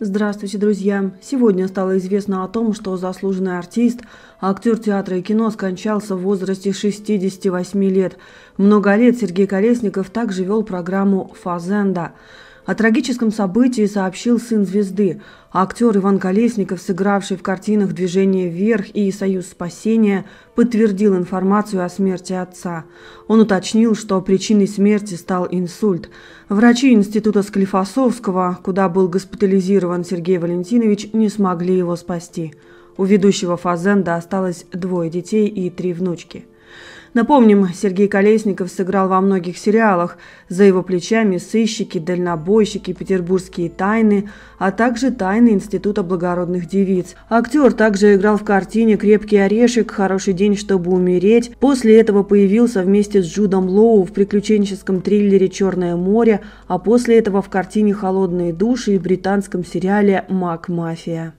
Здравствуйте, друзья! Сегодня стало известно о том, что заслуженный артист, актер театра и кино скончался в возрасте 68 лет. Много лет Сергей Колесников также вел программу «Фазенда». О трагическом событии сообщил сын звезды, актер Иван Колесников, сыгравший в картинах «Движение вверх» и «Союз спасения», подтвердил информацию о смерти отца. Он уточнил, что причиной смерти стал инсульт. Врачи Института Склифосовского, куда был госпитализирован Сергей Валентинович, не смогли его спасти. У ведущего Фазенда осталось двое детей и три внучки. Напомним, Сергей Колесников сыграл во многих сериалах. За его плечами «Сыщики», «Дальнобойщики», «Петербургские тайны», а также «Тайны Института благородных девиц». Актер также играл в картине «Крепкий орешек», «Хороший день, чтобы умереть». После этого появился вместе с Джудом Лоу в приключенческом триллере «Черное море», а после этого в картине «Холодные души» и британском сериале «Мак-мафия».